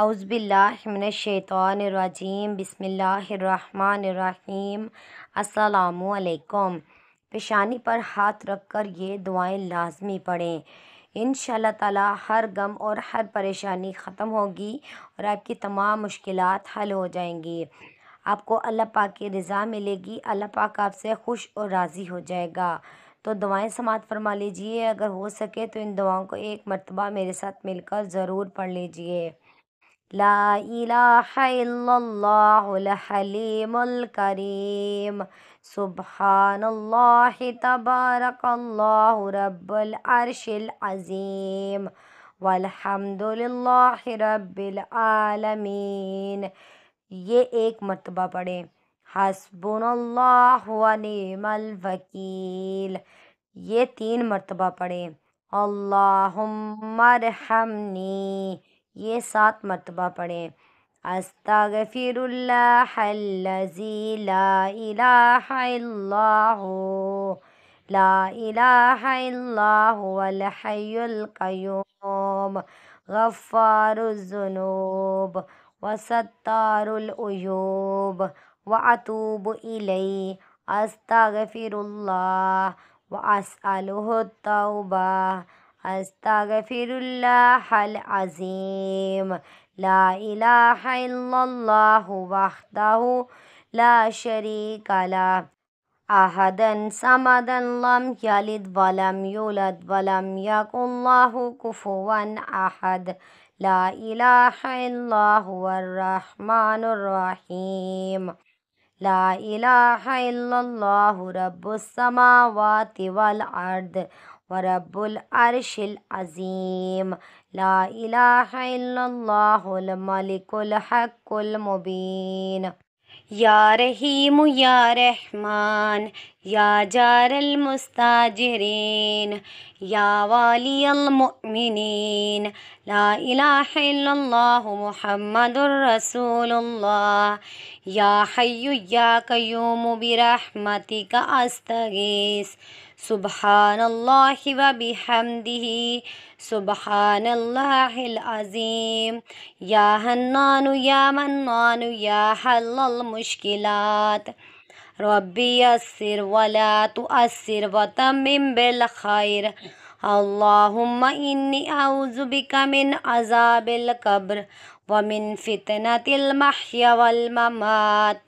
अउज़बिल्लाशैतरजीम बसमीम असलकुम पेशानी पर हाथ रख कर ये दुआएँ लाजमी पढ़ें इन ताला हर गम और हर परेशानी ख़त्म होगी और आपकी तमाम मुश्किल हल हो जाएंगी आपको अल्लाह पाक की रज़ा मिलेगी अल्लाह पाक आपसे खुश और राज़ी हो जाएगा तो दुआएं समात फरमा लीजिए अगर हो सके तो इन दुआओं को एक मरतबा मेरे साथ मिलकर ज़रूर पढ़ लीजिए لا إله إلا الله الحليم الكريم سبحان الله تبارك الله رب العرش العظيم والحمد لله رب العالمين ایک مرتبہ پڑھیں حسبنا الله ونعم الوكيل یہ تین مرتبہ پڑھیں اللهم ارحمني یہ سات مرتبہ پڑھیں أستغفر الله الذي لا إله إلا هو لا إله إلا هو الحي القيوم غفار الذنوب وستار العيوب وأتوب إليه أستغفر الله وأسأله التوبة أستغفر الله العظيم لا إله إلا الله وحده لا شريك له أحدا صمدا لم يلد ولم يولد ولم يكن الله كفوا أحد لا إله إلا هو الرحمن الرحيم لا إله إلا الله رب السماوات والأرض ورب العرش العظيم لا إله إلا الله الملك الحق المبين يا رحيم يا رحمن يا جار المستاجرين يا والي المؤمنين لا إله إلا الله محمد رسول الله يا حي يا قيوم برحمتك أستغيث سبحان الله وبحمده سبحان الله العظيم يا هنان يا منان يا حل المشكلات ربي يسر ولا تؤسر وتمم بالخير اللهم إني أعوذ بك من عذاب القبر ومن فتنة المحيا والممات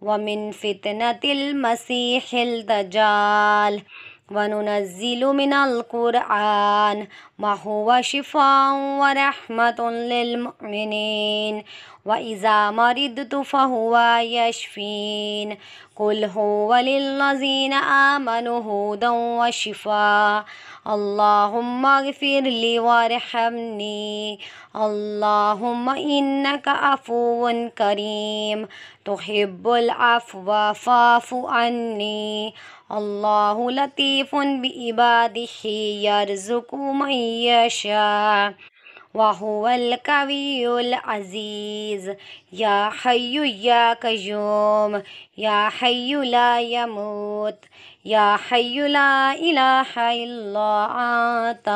ومن فتنة المسيح الدجال وننزل من القرآن ما هو شفاء ورحمة للمؤمنين وإذا مرضت فهو يشفين قل هو للذين آمنوا هدى وشفاء اللهم اغفر لي وارحمني اللهم إنك عفو كريم تحب العفو فاعف عني الله لطيف بعباده يرزق من يشاء وهو القوي العزيز يا حي يا قيوم يا حي لا يموت يا حي لا إله إلا أنت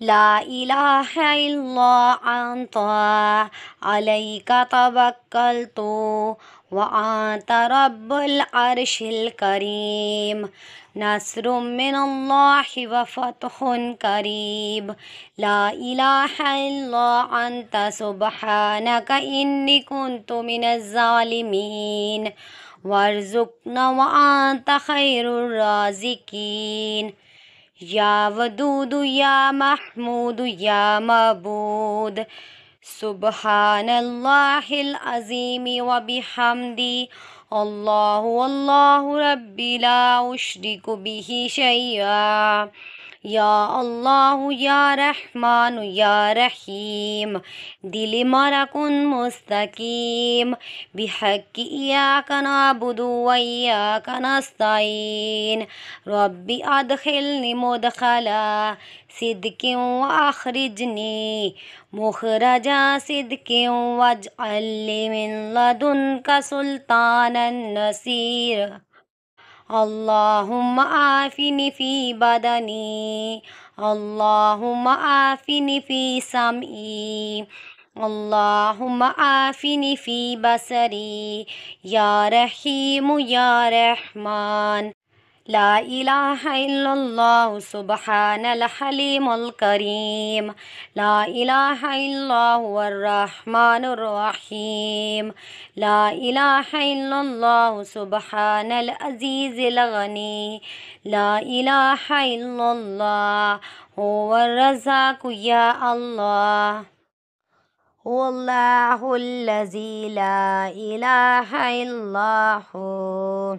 لا إله إلا أنت عليك توكلت وأنت رب العرش الكريم نصر من الله وفتح قريب لا إله إلا أنت سبحانك إني كنت من الظالمين وارزقنا وأنت خير الرازقين يا ودود يا محمود يا مبود سبحان الله العظيم وبحمدي الله والله ربي لا أشرك به شيئا يا الله يا رحمن يا رحيم دل مركن مستقيم بحق إياك نعبد وإياك نستعين ربي أدخلني مدخلا صدق وأخرجني مخرجا صدق واجعل لي من لدنك سلطانا نصيرا اللهم عافني في بدني اللهم عافني في سمعي اللهم عافني في بصري يا رحيم يا رحمن لا إله إلا الله سبحان الحليم الكريم لا إله إلا الله الرحمن الرحيم لا إله إلا الله سبحان العزيز الغني لا إله إلا الله هو الرزاق يا الله هو الله الذي لا إله إلا هو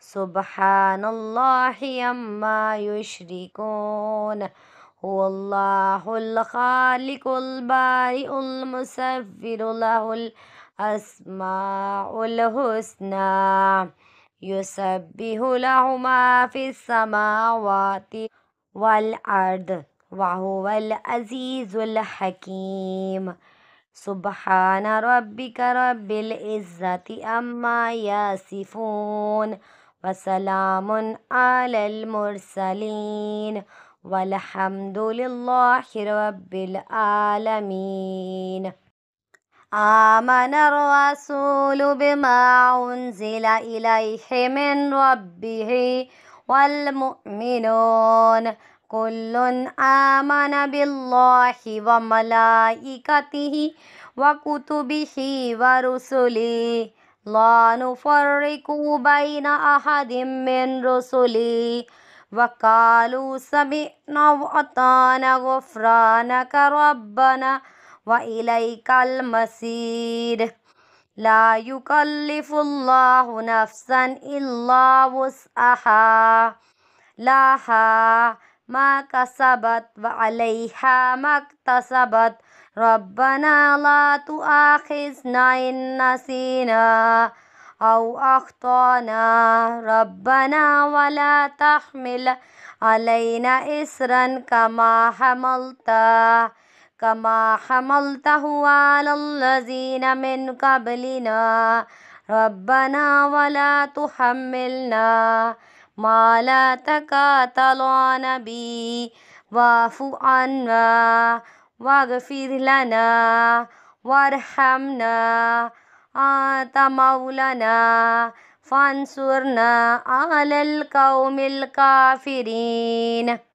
سبحان الله عما يشركون هو الله الخالق البارئ المسفر له الأسماء الحسنى يسبح له ما في السماوات والأرض وهو العزيز الحكيم سبحان ربك رب العزة أما يصفون وسلام على المرسلين والحمد لله رب العالمين آمن الرسول بما أنزل إليه من ربه والمؤمنون كل آمن بالله وملائكته وكتبه ورسله لا نفرق بين أحد من رسلي وقالوا سمعنا وأطعنا غفرانك ربنا وإليك المصير لا يكلف الله نفسا إلا وسعها لها ما كسبت وعليها ما اكتسبت ربنا لا تؤاخذنا إن نسينا أو أخطأنا ربنا ولا تحمل علينا إسرا كما حملته كما حملته على الذين من قبلنا ربنا ولا تحملنا ما لا تقاتل بي واعف عنا واغفر لنا وارحمنا أنت مولانا فانصرنا على القوم الكافرين